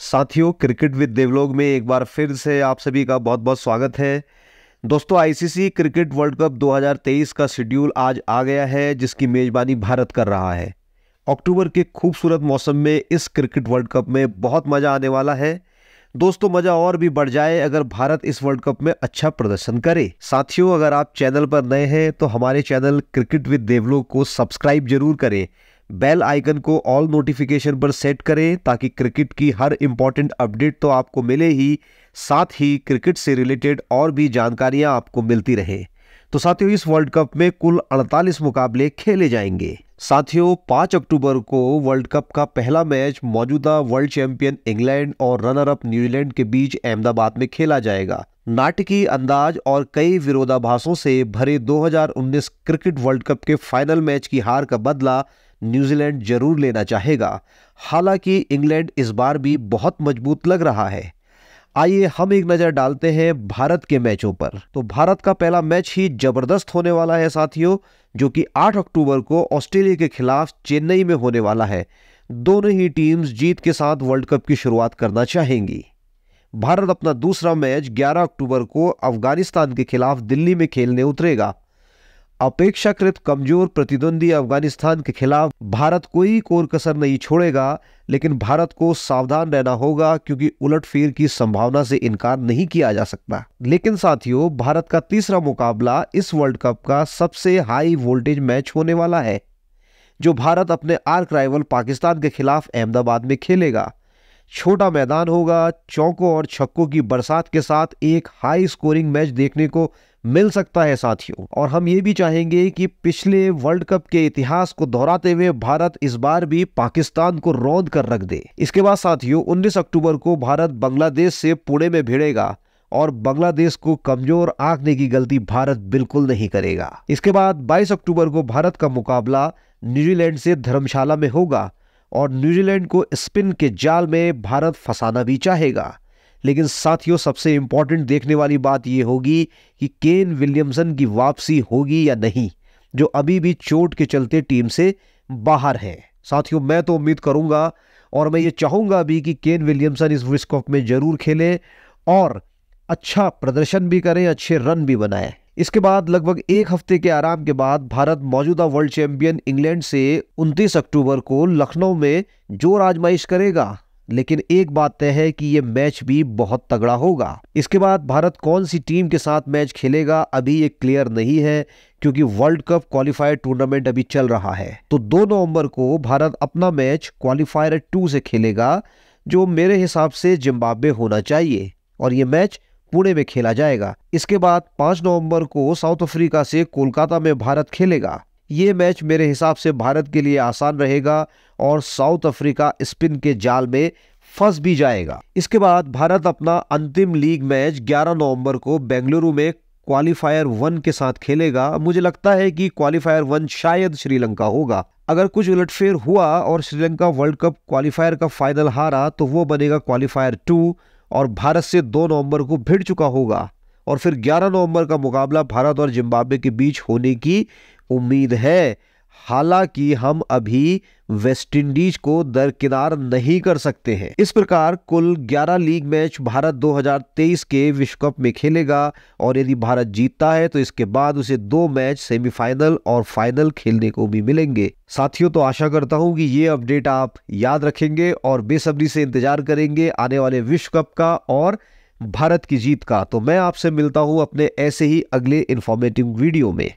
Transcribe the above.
साथियों cricket with देवलोग में एक बार फिर से आप सभी का बहुत बहुत स्वागत है दोस्तों आईसीसी क्रिकेट वर्ल्ड कप 2023 का शेड्यूल आज आ गया है जिसकी मेज़बानी भारत कर रहा है अक्टूबर के खूबसूरत मौसम में इस क्रिकेट वर्ल्ड कप में बहुत मज़ा आने वाला है दोस्तों मज़ा और भी बढ़ जाए अगर भारत इस वर्ल्ड कप में अच्छा प्रदर्शन करे साथियों अगर आप चैनल पर नए हैं तो हमारे चैनल क्रिकेट विद देवलोग को सब्सक्राइब जरूर करें बेल आइकन को ऑल नोटिफिकेशन पर सेट करें ताकि क्रिकेट की हर इंपॉर्टेंट अपडेट तो आपको मिले ही साथ ही क्रिकेट से रिलेटेड और भी जानकारियां आपको मिलती रहे तो साथियों इस वर्ल्ड कप में कुल 48 मुकाबले खेले जाएंगे साथियों 5 अक्टूबर को वर्ल्ड कप का पहला मैच मौजूदा वर्ल्ड चैंपियन इंग्लैंड और रनर अप न्यूजीलैंड के बीच अहमदाबाद में खेला जाएगा नाटकीय अंदाज और कई विरोधाभासों से भरे 2019 क्रिकेट वर्ल्ड कप के फाइनल मैच की हार का बदला न्यूजीलैंड जरूर लेना चाहेगा हालांकि इंग्लैंड इस बार भी बहुत मजबूत लग रहा है आइए हम एक नज़र डालते हैं भारत के मैचों पर तो भारत का पहला मैच ही जबरदस्त होने वाला है साथियों जो कि 8 अक्टूबर को ऑस्ट्रेलिया के खिलाफ चेन्नई में होने वाला है दोनों ही टीम्स जीत के साथ वर्ल्ड कप की शुरुआत करना चाहेंगी भारत अपना दूसरा मैच 11 अक्टूबर को अफगानिस्तान के खिलाफ दिल्ली में खेलने उतरेगा अपेक्षाकृत कमजोर प्रतिद्वंदी अफगानिस्तान के खिलाफ भारत कोई कोर कसर नहीं छोड़ेगा लेकिन भारत को सावधान रहना होगा क्योंकि उलटफेर की संभावना से इनकार नहीं किया जा सकता लेकिन साथियों भारत का तीसरा मुकाबला इस वर्ल्ड कप का सबसे हाई वोल्टेज मैच होने वाला है जो भारत अपने आर्क राइवल पाकिस्तान के खिलाफ अहमदाबाद में खेलेगा छोटा मैदान होगा चौकों और छक्कों की बरसात के साथ एक हाई स्कोरिंग मैच देखने को मिल सकता है साथियों और हम ये भी चाहेंगे कि पिछले वर्ल्ड कप के इतिहास को दोहराते हुए भारत इस बार भी पाकिस्तान को रौंद कर रख दे इसके बाद साथियों 19 अक्टूबर को भारत बांग्लादेश से पुणे में भिड़ेगा और बांग्लादेश को कमजोर आंकने की गलती भारत बिल्कुल नहीं करेगा इसके बाद 22 अक्टूबर को भारत का मुकाबला न्यूजीलैंड से धर्मशाला में होगा और न्यूजीलैंड को स्पिन के जाल में भारत फंसाना भी चाहेगा लेकिन साथियों सबसे इम्पॉर्टेंट देखने वाली बात यह होगी कि केन विलियमसन की वापसी होगी या नहीं जो अभी भी चोट के चलते टीम से बाहर है साथियों मैं तो उम्मीद करूंगा और मैं ये चाहूंगा भी कि केन विलियमसन इस विश्व कप में जरूर खेलें और अच्छा प्रदर्शन भी करें अच्छे रन भी बनाएं इसके बाद लगभग एक हफ्ते के आराम के बाद भारत मौजूदा वर्ल्ड चैंपियन इंग्लैंड से 29 अक्टूबर को लखनऊ में जोर आजमाइश करेगा लेकिन एक बात तय है कि ये मैच भी बहुत तगड़ा होगा इसके बाद भारत कौन सी टीम के साथ मैच खेलेगा अभी ये क्लियर नहीं है क्योंकि वर्ल्ड कप क्वालिफायर टूर्नामेंट अभी चल रहा है तो 2 नवंबर को भारत अपना मैच क्वालिफायर टू से खेलेगा जो मेरे हिसाब से जिम्बाब्वे होना चाहिए और ये मैच पुणे में खेला जाएगा इसके बाद पांच नवंबर को साउथ अफ्रीका से कोलकाता में भारत खेलेगा ये मैच मेरे हिसाब से भारत के लिए आसान रहेगा और साउथ अफ्रीका स्पिन के जाल में फंस भी जाएगा इसके बाद भारत अपना अंतिम लीग मैच 11 नवंबर को बेंगलुरु में क्वालिफायर वन के साथ खेलेगा मुझे लगता है कि क्वालिफायर वन शायद श्रीलंका होगा अगर कुछ उलटफेर हुआ और श्रीलंका वर्ल्ड कप क्वालिफायर का फाइनल हारा तो वो बनेगा क्वालिफायर टू और भारत से 2 नवंबर को भिड़ चुका होगा और फिर 11 नवंबर का मुकाबला भारत और जिम्बाब्वे के बीच होने की उम्मीद है हालांकि हम अभी वेस्टइंडीज को दरकिनार नहीं कर सकते हैं इस प्रकार कुल 11 लीग मैच भारत 2023 के विश्व कप में खेलेगा और यदि भारत जीतता है तो इसके बाद उसे दो मैच सेमीफाइनल और फाइनल खेलने को भी मिलेंगे साथियों तो आशा करता हूं कि ये अपडेट आप याद रखेंगे और बेसब्री से इंतजार करेंगे आने वाले विश्व कप का और भारत की जीत का तो मैं आपसे मिलता हूं अपने ऐसे ही अगले इन्फॉर्मेटिव वीडियो में